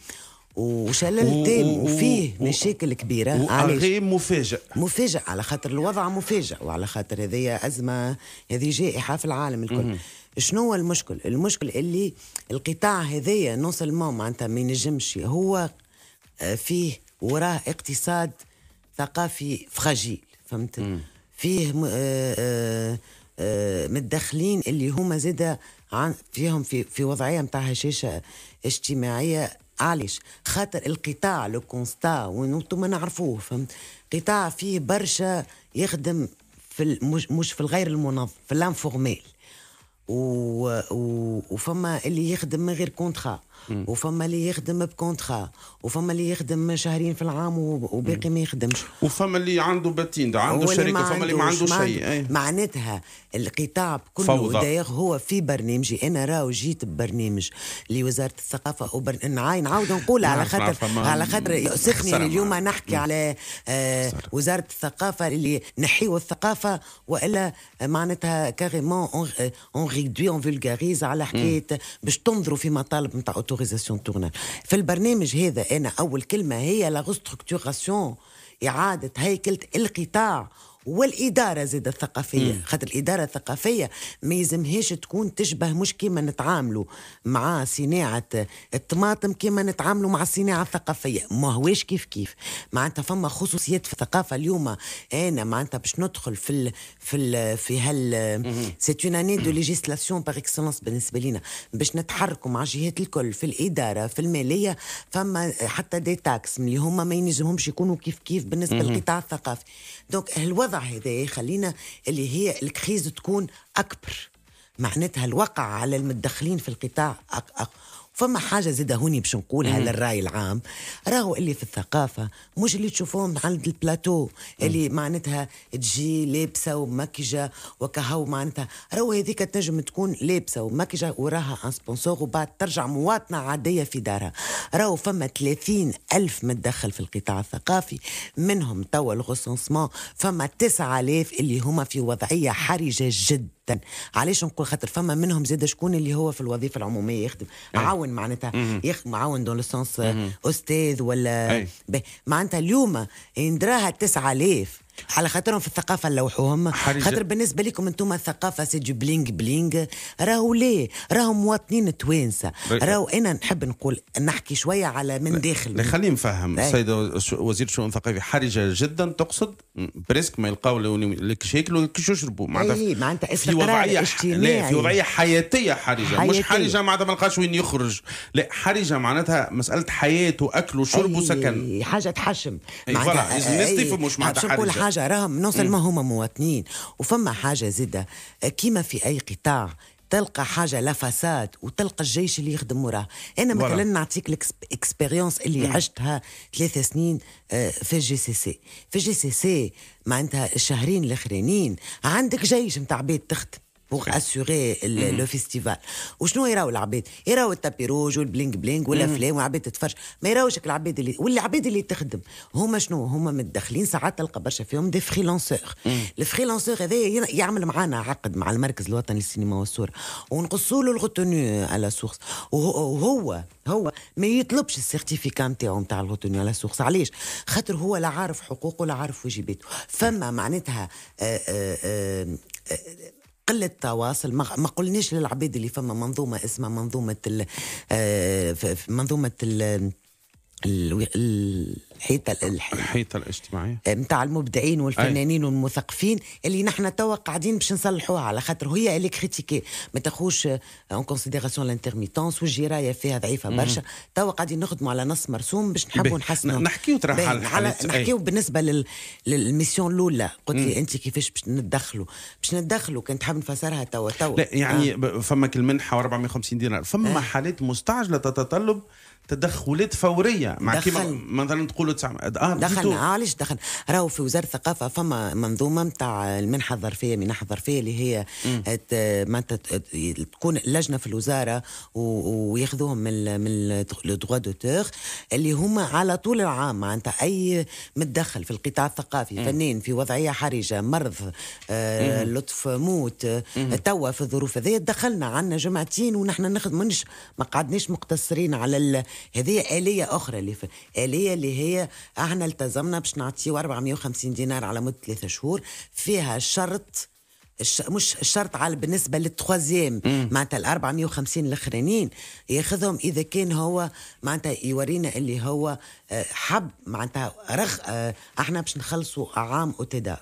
وشلل و... وفيه و... مشاكل كبيرة غير مفاجئ مفاجئ على خاطر الوضع مفاجئ وعلى خاطر هذه أزمة هذه جائحة في العالم الكل شنو هو المشكل المشكل اللي القطاع هذايا نون سلمون معناتها ما ينجمش هو آه، فيه وراه اقتصاد ثقافي فراجيل فهمت م. فيه آه، آه، متدخلين اللي هما زاده فيهم في في وضعيه نتاع هشاشه اجتماعيه علاش خاطر القطاع لو كونستا وانتم نعرفوه فهمت قطاع فيه برشا يخدم في المج... مش في الغير المنظم في الانفورميل وفما اللي يخدم من غير كونترا وفما اللي يخدم بكونترا وفما اللي يخدم شهرين في العام وباقي ما يخدمش وفما اللي عنده باتين عنده شركه فما اللي ما عنده شيء معناتها القطاع كله دايغ هو في برنامجي انا راهو جيت ببرنامج لوزاره الثقافه نعاين نعاود نقول على خاطر على خاطر يؤسفني اليوم نحكي على آه وزاره الثقافه اللي نحيو الثقافه والا معناتها كاريمون اون ريدوي اون فولغاريز على حكايه باش تنظروا في مطالب نتاع اوتوريزاسيون تورنا في البرنامج هذا انا اول كلمه هي لا ريستركتوراسيون اعاده هيكله القطاع والاداره زاد الثقافيه خاطر الاداره الثقافيه ما يلزمهاش تكون تشبه مش كيما نتعاملوا مع صناعه الطماطم كيما نتعاملوا مع الصناعه الثقافيه ما هواش كيف كيف معناتها فما خصوصيات في الثقافه اليوم انا معناتها باش ندخل في ال في ال في هال سي اون اني دو ليجيسلاسيون باغ اكسلونس بالنسبه لينا باش نتحركوا مع الجهات الكل في الاداره في الماليه فما حتى دي تاكس اللي هما ما ينجمهمش يكونوا كيف كيف بالنسبه للقطاع الثقافي دونك الوضع هذا خلينا اللي هي الكريز تكون اكبر معناتها الوقع على المتدخلين في القطاع أك أك فما حاجة زيدا هوني باش نقولها مم. للرأي العام راهو اللي في الثقافة مش اللي تشوفوهم عند البلاتو اللي مم. معناتها تجي لابسة ومكجة وكهو معناتها راهو هذيك تنجم تكون لابسة ومكجة وراها ان سبونسور وبعد ترجع مواطنة عادية في دارها راهو فما 30 ألف متدخل في القطاع الثقافي منهم توا الغوسونسمون فما 9000 اللي هما في وضعية حرجة جدا علاش نقول خاطر فما منهم زاد شكون اللي هو في الوظيفه العموميه يخدم أي. عاون معناتها يخدم عاون دون لو استاذ ولا معناتها اليوم يندراها 9000 على خاطرهم في الثقافه اللوحوا خاطر بالنسبه لكم انتم الثقافه سيجو بلينغ بلينغ راهو ليه راهو مواطنين توانسه راهو انا نحب نقول نحكي شويه على من داخل خليني نفهم السيد وزير الشؤون الثقافيه حرجه جدا تقصد بريسك ما يلقاو لكش ياكلوا كي يشربوا معناتها معناتها في وضعيه لا في وضعيه حياتيه حرجه حياتية. مش حرجه معناتها ما لقاش وين يخرج لا حرجه معناتها مساله حياه واكل وشرب وسكن حاجه تحشم معناتها الناس تفهموش معناتها حرجه حاجه إيه. راهم نوصل ما إيه. هما مواطنين وفما حاجه زاده كيما في اي قطاع تلقى حاجه لفساد وتلقى الجيش اللي يخدم وراه انا مثلا نعطيك الاكسبيريونس اللي مم. عشتها ثلاث سنين آه، في الجي سي سي في الجي سي سي معناتها الشهرين الاخرانيين عندك جيش نتاع بيت تخدم بوغ اسوري لو فيستيفال وشنو يراو العباد يراو التابيروج والبلينغ بلينغ mm-hmm. والافلام وعباد تتفرج ما يراوش العباد اللي والعباد اللي تخدم هما شنو هما متدخلين ساعات تلقى برشا فيهم دي فريلانسور الفريلانسور هذا يعمل معانا عقد مع المركز الوطني للسينما والصوره ونقصوا له الغوتوني على سورس وهو هو ما يطلبش السيرتيفيكا نتاعو نتاع الغوتوني على سورس علاش خاطر هو لا عارف حقوقه لا عارف واجباته فما معناتها آآ آه، آآ آه، آآ آه، قله تواصل ما قلناش للعباد اللي فما منظومه اسمها منظومه ال آه، منظومه ال الحيطه الحيطه الحيطه الاجتماعيه نتاع آه، المبدعين والفنانين أي. والمثقفين اللي نحن توا قاعدين باش نصلحوها على خاطر هي اللي كريتيكي ما تاخوش اون كونسيديراسيون لانترميتونس والجرايه فيها ضعيفه برشا توا قاعدين نخدموا على نص مرسوم باش نحبوا نحسنوا نحكيو ترى على نحكيو بالنسبه لل... للميسيون الاولى قلت لي انت كيفاش باش ندخلوا باش ندخلوا كنت حاب نفسرها توا توا لا يعني آه. فمك المنحه و 450 دينار فما آه. حالات مستعجله تتطلب تدخلات فوريه مع كيما مثلا تقولوا تسع آه دخلنا آه، علاش دخل راهو في وزاره الثقافه فما منظومه نتاع المنحه الظرفيه منحه الظرفيه اللي هي معناتها ما تكون لجنه في الوزاره و... وياخذوهم من من لو دوا دوتور اللي هما على طول العام معناتها اي متدخل في القطاع الثقافي مم. فنان في وضعيه حرجه مرض آه لطف موت آه، توا في الظروف هذه دخلنا عندنا جمعتين ونحن نخدم ما قعدناش مقتصرين على هذه آلية أخرى اللي ف... آلية اللي هي احنا التزمنا باش نعطيه 450 دينار على مدة ثلاثة شهور فيها شرط الش... مش شرط على بالنسبه للتخوازيام معناتها ال 450 الاخرانيين ياخذهم اذا كان هو معناتها يورينا اللي هو آه، حب معناتها رغ آه، احنا باش نخلصوا عام أوتيداف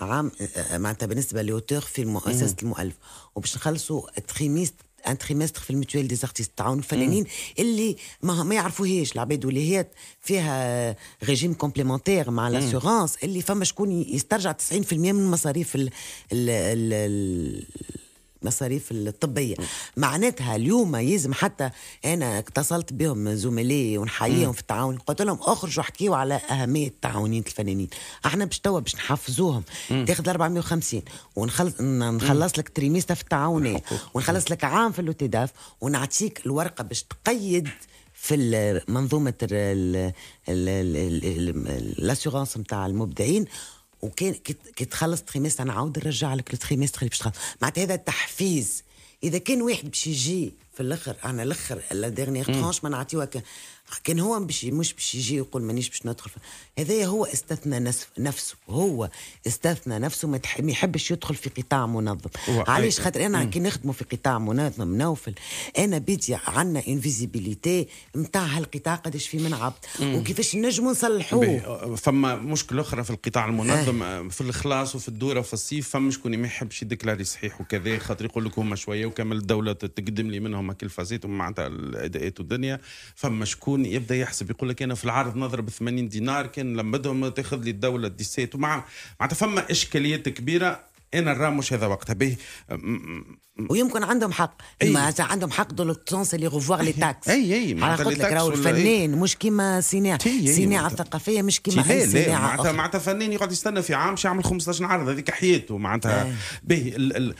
عام آه، معناتها بالنسبه لوتور في مؤسسه المؤلف وباش نخلصوا تخيميست ان تريمستر في المتوال دي زارتيست تعاون الفنانين اللي ما, ما يعرفوهاش العباد واللي هي فيها ريجيم كومبليمونتير مع لاسورونس اللي فما شكون يسترجع 90% من مصاريف ال ال ال المصاريف الطبيه معناتها اليوم يلزم حتى انا اتصلت بهم زملائي ونحييهم في التعاون قلت لهم اخرجوا احكيوا على اهميه تعاونيه الفنانين احنا باش توا باش نحفزوهم تاخذ 450 ونخلص نخلص لك تريميستا في التعاونات ونخلص لك عام في الاوتداف ونعطيك الورقه باش تقيد في منظومه الاسيغونس نتاع المبدعين وكان كي تخلص تخيميست انا عاود نرجع لك التخيميست اللي باش تخلص معناتها هذا التحفيز اذا كان واحد باش يجي في الاخر انا الاخر لا ديرنيغ ترونش ما نعطيوها كان هو مش مش باش يجي يقول مانيش باش ندخل هذا هذايا هو استثنى نفسه هو استثنى نفسه ما يحبش يدخل في قطاع منظم علاش خاطر انا كي نخدموا في قطاع منظم نوفل انا بدي عندنا انفيزيبيليتي نتاع هالقطاع قداش في من عبد وكيفاش نجموا نصلحوه فما مشكل اخرى في القطاع المنظم آه. آه، في الخلاص وفي الدوره وفي الصيف فما شكون ما يحبش يديكلاري صحيح وكذا خاطر يقول لك هما شويه وكمل الدوله تقدم لي منهم كل فازيت ومعناتها الاداءات والدنيا فما شكون القاني يبدا يحسب يقول لك انا في العرض نضرب 80 دينار كان نلمدهم تاخذ لي الدوله الديسات ومع معناتها فما اشكاليات كبيره انا الرامش هذا وقتها به ويمكن عندهم حق ما عندهم حق دو لوتونس اللي غوفوار لي تاكس اي اي معناتها قلت لك راهو الفنان إيه؟ مش كيما صناعه صناعه الثقافيه مش كيما اي صناعه معناتها معناتها فنان يقعد يستنى في عام باش يعمل 15 عرض هذيك حياته معناتها باهي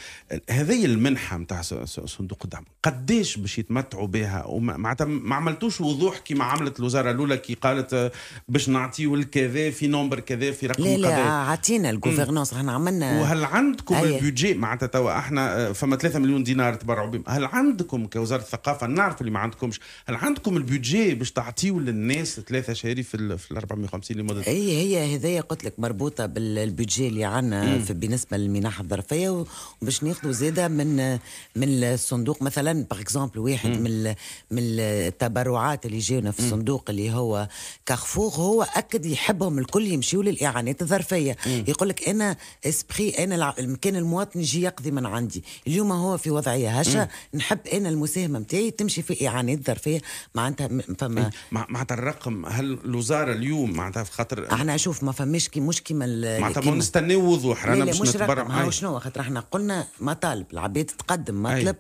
هذه المنحه نتاع صندوق الدعم قداش باش يتمتعوا بها معناتها ما عملتوش وضوح كيما عملت الوزاره الاولى كي قالت آه، باش نعطيو الكذا في نومبر كذا في رقم كذا لا لا عطينا الجوفرنونس احنا عملنا وهل عندكم البيدجي معناتها توا احنا آه، فما ثلاث 3 مليون دينار تبرعوا بهم هل عندكم كوزاره الثقافه نعرف اللي ما عندكمش هل عندكم البيدجي باش تعطيو للناس ثلاثه شهري في ال 450 لمده هي هي هذايا قلت لك مربوطه بالبيدجي اللي عندنا بالنسبه للمنح الظرفيه وباش ناخذوا زاده من من الصندوق مثلا باغ اكزومبل واحد مم. من من التبرعات اللي جاونا في الصندوق اللي هو كارفور هو اكد يحبهم الكل يمشيوا للاعانات الظرفيه يقول لك انا اسبري انا المكان المواطن يجي يقضي من عندي اليوم هو في وضعيه هشه نحب انا المساهمه نتاعي تمشي في اعانات ظرفيه معناتها فما إيه، معناتها الرقم هل الوزاره اليوم معناتها في خاطر انا اشوف ما فماش كي مش كيما معناتها ما نستناو وضوح رانا مش, باش نتبرع شنو خاطر احنا قلنا مطالب العباد تقدم مطلب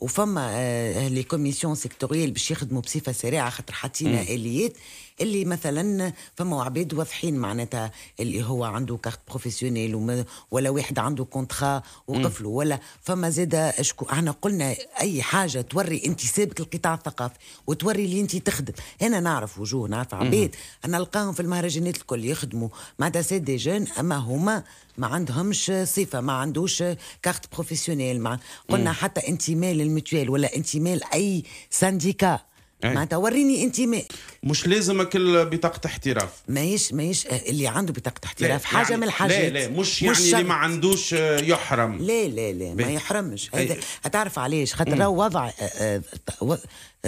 وفما آه لي كوميسيون سيكتوريال باش يخدموا بصفه سريعه خاطر حاطين اليات اللي مثلا فما عباد واضحين معناتها اللي هو عنده كارت بروفيسيونيل ولا واحد عنده كونترا وقفلوا ولا فما زاد اشكو احنا قلنا اي حاجه توري انتسابك القطاع الثقافي وتوري اللي انت تخدم انا نعرف وجوه نعرف عباد انا نلقاهم في المهرجانات الكل يخدموا معناتها سي دي جون اما هما ما عندهمش صفه ما عندوش كارت بروفيسيونيل قلنا حتى انتماء للمتوال ولا انتماء لاي سانديكا إيه. معناتها وريني انتمائك مش لازم كل بطاقة احتراف ماهيش ماهيش آه، اللي عنده بطاقة احتراف يعني حاجة يعني من الحاجات لا لا مش, يعني مش اللي ما عندوش آه، يحرم لا لا لا ما يحرمش هذا تعرف علاش خاطر راهو وضع آه،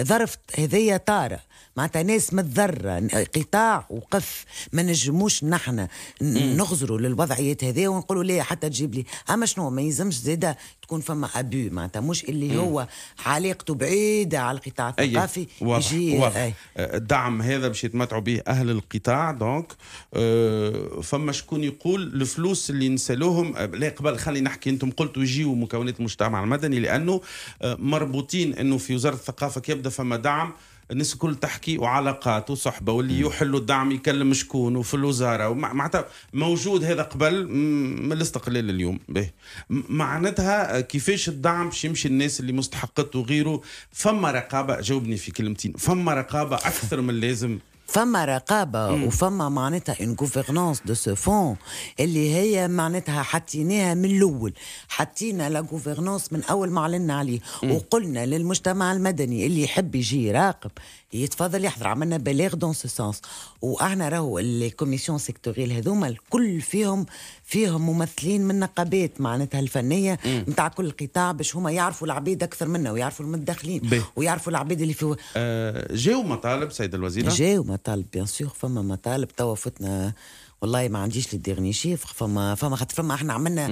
ظرف هذية طارة معناتها ناس متذرة قطاع وقف ما نجموش نحن نغزروا للوضعيات هذه ونقولوا ليه حتى تجيب لي أما شنو ما يلزمش زادة تكون فما أبو معناتها مش اللي هو علاقته بعيدة على القطاع الثقافي يجي أه، الدعم هذا باش يتمتعوا به أهل القطاع دونك أه فما شكون يقول الفلوس اللي نسالوهم أه، لا قبل خلي نحكي أنتم قلتوا يجيوا مكونات المجتمع المدني لأنه أه، مربوطين أنه في وزارة الثقافة كيبدأ يبدا فما دعم الناس الكل تحكي وعلاقات وصحبه واللي يحلوا الدعم يكلم شكون وفي الوزاره معناتها موجود هذا قبل من الاستقلال اليوم به معناتها كيفاش الدعم باش يمشي الناس اللي مستحقته وغيره فما رقابه جاوبني في كلمتين فما رقابه اكثر من اللازم فما رقابه مم. وفما معناتها ان غوفرنانس دو سو فون اللي هي معناتها حطيناها من الاول حطينا لا غوفرنانس من اول ما علنا عليه مم. وقلنا للمجتمع المدني اللي يحب يجي يراقب يتفضل يحضر عملنا بلاغ دون سو سونس واحنا راهو الكوميسيون سيكتوريال هذوما الكل فيهم فيهم ممثلين من نقابات معناتها الفنيه نتاع كل قطاع باش هما يعرفوا العبيد اكثر منا ويعرفوا المتداخلين ويعرفوا العبيد اللي في أه جاو مطالب سيد الوزيره جاو مطالب بيان سور فما مطالب توا فتنا والله ما عنديش لي ديرني شيف فما فما خاطر فما احنا عملنا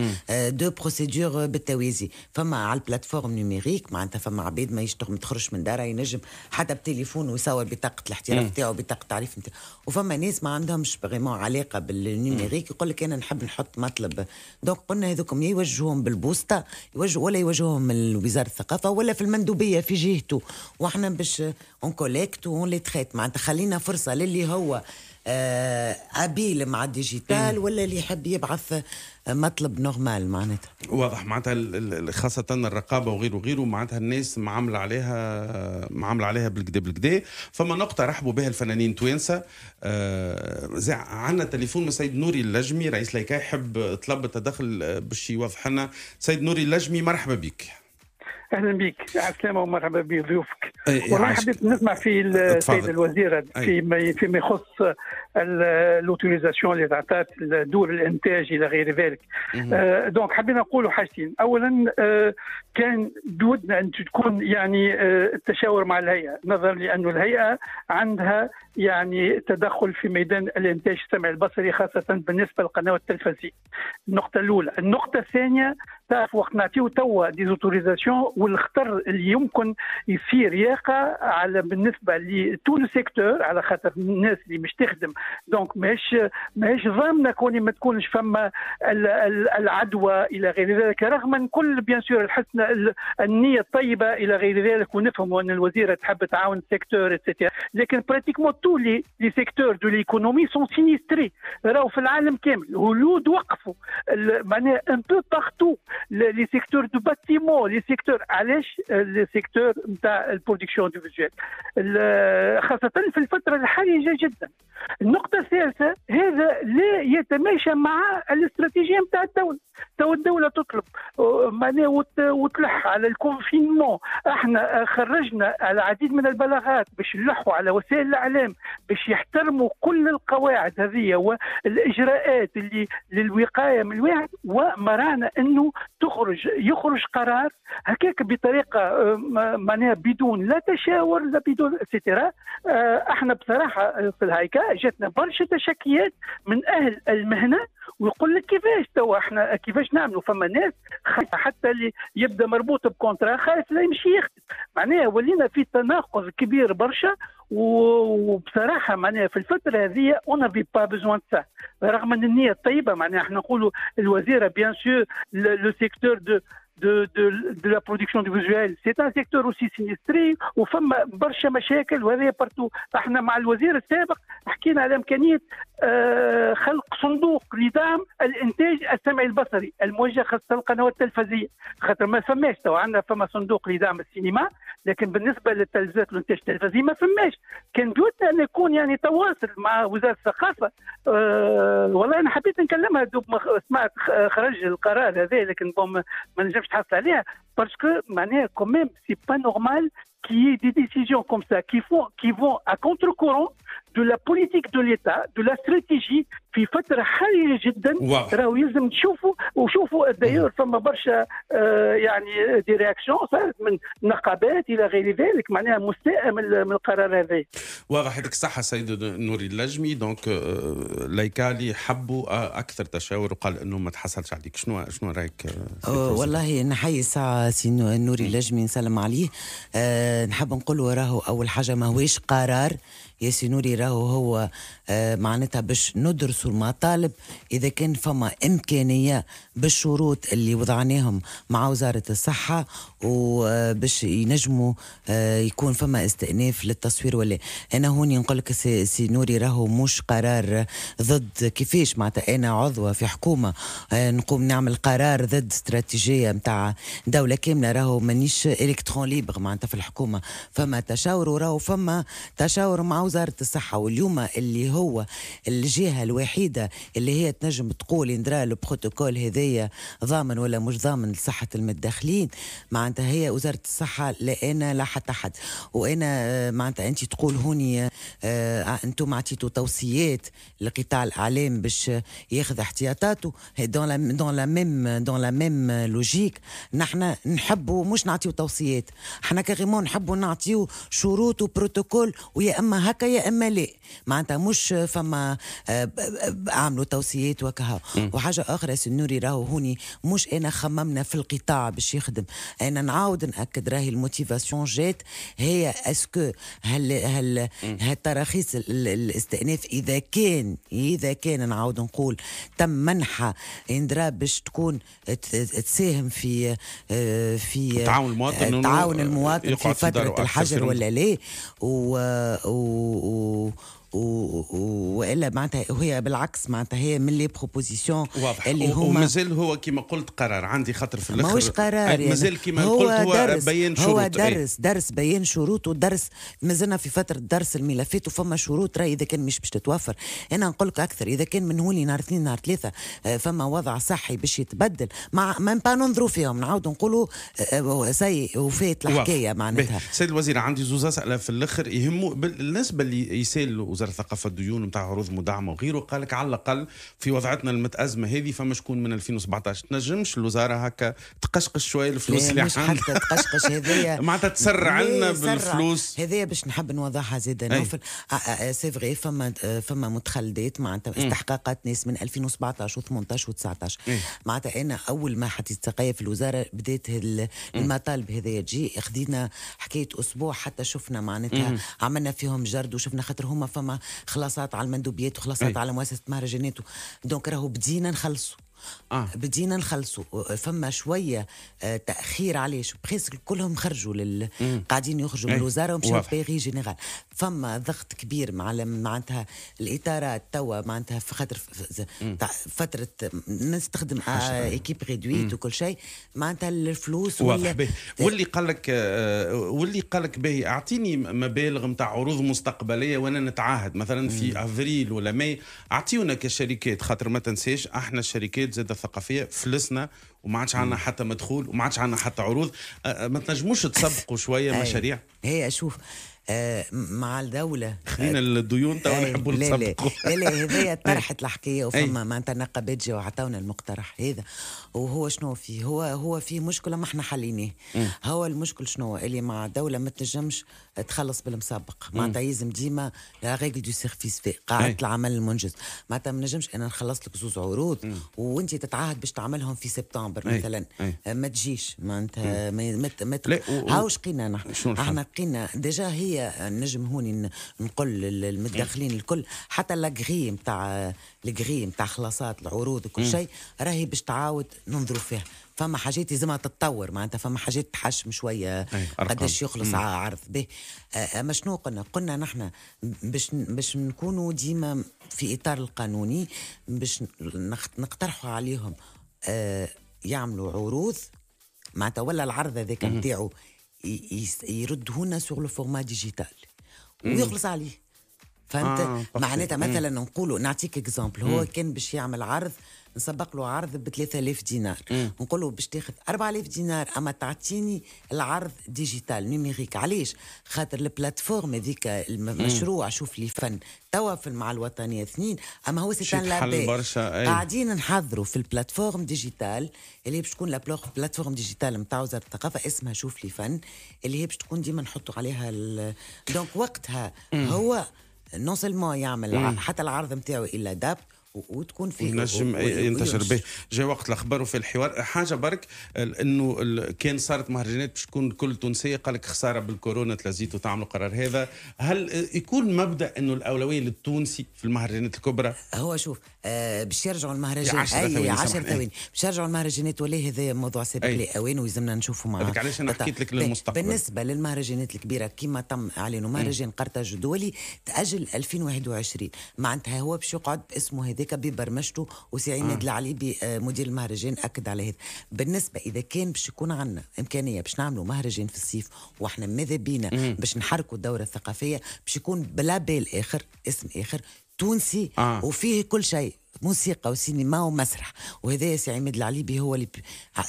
دو بروسيدور آه، آه، بالتوازي فما على البلاتفورم نيميريك معناتها فما عباد ما يشتغل ما تخرجش من دارها ينجم حتى بتليفون ويصور بطاقه الاحتراف نتاعو بطاقه التعريف نتاعو وفما ناس ما عندهمش فريمون علاقه بالنيميريك يقول لك انا نحب نحط مطلب دونك قلنا هذوكم يا يوجهوهم بالبوسطه يوجه ولا يوجهوهم لوزاره الثقافه ولا في المندوبيه في جهته واحنا باش اون كوليكت اون لي تريت معناتها خلينا فرصه للي هو قبيل آه، مع الديجيتال ولا اللي يحب يبعث مطلب نورمال معناتها واضح معناتها خاصة الرقابة وغيره وغيره معناتها الناس معاملة عليها معاملة عليها بالكدا بالكدا فما نقطة رحبوا بها الفنانين توانسة آه، عندنا تليفون من سيد نوري اللجمي رئيس لايكا يحب طلب التدخل آه، باش يوضح لنا سيد نوري اللجمي مرحبا بك اهلا بك على السلامه ومرحبا بضيوفك والله حبيت نسمع في السيد أه، الوزير فيما فيما يخص لوتيليزاسيون اللي تعطات دور الانتاج الى غير ذلك آه دونك حبينا نقولوا حاجتين اولا آه كان بودنا ان تكون يعني آه التشاور مع الهيئه نظرا لانه الهيئه عندها يعني تدخل في ميدان الانتاج السمعي البصري خاصه بالنسبه للقنوات التلفزيونيه النقطه الاولى النقطه الثانيه تعرف وقت نعطيو توا دي زوتوريزاسيون والخطر اللي يمكن يصير يقع على بالنسبه لتو لو سيكتور على خاطر الناس اللي مش تخدم دونك ماهيش ماهيش ضامنه كوني ما تكونش فما العدوى الى غير ذلك رغم كل بيان سور الحسنه النيه الطيبه الى غير ذلك ونفهم ان الوزيره تحب تعاون السيكتور اتسيتيرا لكن براتيكمون تو لي لي سيكتور دو ليكونومي سون سينيستري راهو في العالم كامل الهنود وقفوا معناها ان بو بارتو لي سيكتور دو باتيمون لي سيكتور علاش لي سيكتور نتاع البرودكسيون دو فيجوال خاصه في الفتره الحرجه جدا النقطه الثالثه هذا لا يتماشى مع الاستراتيجيه نتاع الدوله تو الدوله تطلب معناها وتلح على الكونفينمون احنا خرجنا العديد من البلاغات باش نلحوا على وسائل الاعلام باش يحترموا كل القواعد هذه والاجراءات اللي للوقايه من الواحد وما رانا انه تخرج يخرج قرار هكاك بطريقه معناها بدون لا تشاور لا بدون اتسيتيرا احنا بصراحه في الهايكا جاتنا برشا تشكيات من اهل المهنه ويقول لك كيفاش توا احنا كيفاش نعملوا فما ناس حتى اللي يبدا مربوط بكونترا خايف لا يمشي يخدم معناها ولينا في تناقض كبير برشا وبصراحه معناها في الفتره هذه اون في با بيزوان سا رغم ان النيه الطيبه معناها احنا نقولوا الوزيره بيان سور لو سيكتور دو de, de, de, la production du visuel c'est un secteur aussi sinistré وفما برشا مشاكل وهذا بارتو احنا مع الوزير السابق حكينا على امكانيه آه خلق صندوق لدعم الانتاج السمعي البصري الموجه خاصه القنوات التلفزيه خاطر ما فماش تو عندنا فما صندوق لدعم السينما لكن بالنسبه للتلفزيونات الانتاج التلفزي ما فماش كان بيوتنا ان يكون يعني تواصل مع وزاره الثقافه آه والله انا حبيت نكلمها دوب ما سمعت خرج القرار هذا لكن بوم ما نجمش parce que, manière quand même, c'est pas normal qu'il y ait des décisions comme ça qui, font, qui vont à contre-courant de la politique de l'État, de la stratégie في فترة حرجة جدا راهو يلزم تشوفوا وشوفوا داير فما برشا يعني دي رياكسيون صارت من نقابات إلى غير ذلك معناها مستاءة من القرار هذا واضح يعطيك الصحة سيد نوري اللجمي دونك ليكالي حبوا أكثر تشاور وقال أنه ما تحصلش عليك شنو شنو رأيك والله نحيي ساعة سي نوري اللجمي نسلم عليه أه نحب نقول وراه أول حاجة ماهوش قرار ياسي نوري راهو هو آه، معناتها باش ندرسوا المطالب اذا كان فما امكانيه بالشروط اللي وضعناهم مع وزاره الصحه وباش آه، ينجموا آه، يكون فما استئناف للتصوير ولا انا هوني نقول لك سي نوري راهو مش قرار ضد كيفاش معناتها انا عضوه في حكومه نقوم نعمل قرار ضد استراتيجيه نتاع دوله كامله راهو مانيش الكترون ليبر معناتها في الحكومه فما تشاور وراهو فما تشاور مع وزاره الصحه واليوم اللي هو الجهه الوحيده اللي هي تنجم تقول درا البروتوكول هذايا ضامن ولا مش ضامن لصحه المتداخلين معناتها هي وزاره الصحه لا انا لا حتى حد وانا آه، معناتها انت تقول هوني آه، آه، انتم عطيتوا توصيات لقطاع الاعلام باش ياخذ احتياطاته دون لا دون لا ميم دون لا ميم لوجيك نحن نحبوا مش نعطيو توصيات احنا كغيمون نحبوا نعطيو شروط وبروتوكول ويا اما هكا هكا يا اما لا معناتها مش فما آه، عملوا توصيات وكها وحاجه اخرى سنوري راهو هوني مش انا خممنا في القطاع باش يخدم انا نعاود ناكد راهي الموتيفاسيون جات هي اسكو هل هل هالتراخيص الاستئناف اذا كان اذا كان نعاود نقول تم منحة اندرا باش تكون تساهم في آه، في تعاون المواطن تعاون المواطن في فترة الحجر ولا لا و, و o, والا معناتها وهي بالعكس معناتها هي من لي بروبوزيسيون اللي هما ومازال هو كما قلت قرار عندي خاطر في الاخر ماهوش قرار يعني مازال كما قلت هو درس بيان شروط هو درس ايه؟ درس بيان شروط ودرس مازلنا في فتره درس الملفات وفما شروط راهي اذا كان مش باش تتوفر انا نقول لك اكثر اذا كان من هولي نهار اثنين نهار ثلاثه آه، فما وضع صحي باش يتبدل مع ما با ننظروا فيهم نعاودوا نقولوا آه، آه، سيء وفات الحكايه معناتها سيد الوزير عندي زوز اسئله في الاخر يهموا بالنسبه اللي يسال وزير الثقافه الديون نتاع عروض مدعمه وغيره قال لك على الاقل في وضعتنا المتازمه هذه فما شكون من 2017 تنجمش الوزاره هكا تقشقش شويه الفلوس إيه، اللي عندها مش حتى تقشقش هذايا معناتها تسرع إيه، لنا بالفلوس هذايا باش نحب نوضحها زيد نوفل آه، آه، آه، سي فغي فما فما متخلدات معناتها استحقاقات ناس من 2017 و18 و19 معناتها انا اول ما حطيت سقايا في الوزاره بدات المطالب هذايا تجي خذينا حكايه اسبوع حتى شفنا معناتها عملنا فيهم جرد وشفنا خاطر هما فما خلاصات على المندوبيات وخلاصات أي. على مؤسسه مهرجانات دونك راهو بدينا نخلصوا آه. بدينا نخلصوا أه، فما شويه أه، تاخير شو بريسك كلهم خرجوا لل... قاعدين يخرجوا من إيه، الوزاره ومشاو بيغي جينيرال فما ضغط كبير مع معناتها الاطارات توا معناتها في خاطر فتره نستخدم ايكيب آه، ريدويت وكل شيء معناتها الفلوس واللي, واللي قال لك واللي قال لك باهي اعطيني مبالغ نتاع عروض مستقبليه وانا نتعاهد مثلا في افريل ولا ماي اعطيونا كشركات خاطر ما تنساش احنا الشركات الوسائط زاد الثقافيه فلسنا وما عادش عندنا حتى مدخول وما عادش عندنا حتى عروض أه، أه، ما تنجموش تسبقوا شويه مشاريع هي اشوف آه، مع الدولة خلينا الديون تو نحبوا آه، نتسبقوا لا لا هذايا إيه. طرحت الحكاية وفما معناتها نقابات جاوا عطاونا المقترح هذا وهو شنو فيه هو هو فيه مشكلة ما احنا حليناه إيه. هو المشكل شنو اللي مع الدولة ما تنجمش تخلص بالمسابق إيه. معناتها يلزم ديما لا ريغل دو سيرفيس في قاعدة العمل المنجز معناتها ما نجمش انا نخلص لك زوز عروض وانت تتعهد باش تعملهم في سبتمبر مثلا ما تجيش معناتها ما, ما, ما هاوش قينا نحن احنا قينا ديجا هي هي نجم هوني نقول للمتدخلين الكل حتى لاغري نتاع لاكغي نتاع خلاصات العروض وكل شيء راهي باش تعاود ننظروا فيها فما حاجات لازمها تتطور معناتها فما حاجات تحشم شويه أيوة، قداش يخلص مم. عرض به اما شنو قلنا قلنا نحن باش باش نكونوا ديما في اطار القانوني باش نقترحوا عليهم يعملوا عروض معناتها ولا العرض هذاك نتاعو يردهولنا سوغ لو فورما ديجيتال ويخلص عليه فهمت آه، معناتها مثلا نقولوا نعطيك اكزامبل هو كان باش يعمل عرض آه، نسبق له عرض ب 3000 دينار نقول له باش تاخذ 4000 دينار اما تعطيني العرض ديجيتال نيميريك علاش خاطر البلاتفورم هذيك المشروع شوف لي فن توا في مع الوطنيه اثنين اما هو سيتان لابي قاعدين نحضروا في البلاتفورم ديجيتال اللي باش تكون بلاتفورم ديجيتال نتاع وزاره الثقافه اسمها شوف لي فن اللي هي باش تكون ديما نحطوا عليها دونك وقتها هو نون سيلمون يعمل مم. حتى العرض نتاعو الا دابت وتكون في نجم ينتشر به جاء وقت الاخبار وفي الحوار حاجه برك انه كان صارت مهرجانات باش تكون كل تونسيه قال لك خساره بالكورونا تلازيتوا تعملوا قرار هذا هل يكون مبدا انه الاولويه للتونسي في المهرجانات الكبرى هو شوف آه، باش يرجعوا المهرجان اي 10 ثواني باش يرجعوا المهرجانات ولا هذا موضوع سابق لاوان ويلزمنا نشوفوا مع هذاك علاش انا حكيت لك طيب، للمستقبل بالنسبه للمهرجانات الكبيره كما تم اعلانه مهرجان قرطاج الدولي تاجل 2021 معناتها هو باش يقعد اسمه هذاك ببرمجته وسي عماد العليبي آه. مدير المهرجان اكد على هذا بالنسبه اذا كان باش يكون عندنا امكانيه باش نعملوا مهرجان في الصيف واحنا ماذا بينا باش نحركوا الدوره الثقافيه باش يكون بلا بال اخر اسم اخر تونسي آه. وفيه كل شيء موسيقى وسينما ومسرح وهذا سي عماد العليبي هو اللي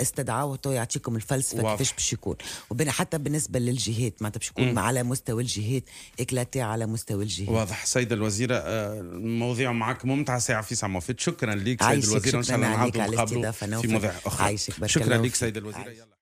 استدعاه تو يعطيكم الفلسفه كيفاش باش يكون وبين حتى بالنسبه للجهات معناتها باش يكون على مستوى الجهات اكلاتي على مستوى الجهات واضح سيد الوزيره آه، المواضيع معك ممتعه ساعه في ساعه مفيد شكرا لك سيد الوزيره ان شاء الله نعاودوا في مواضيع اخرى شكرا لك سيد الوزيره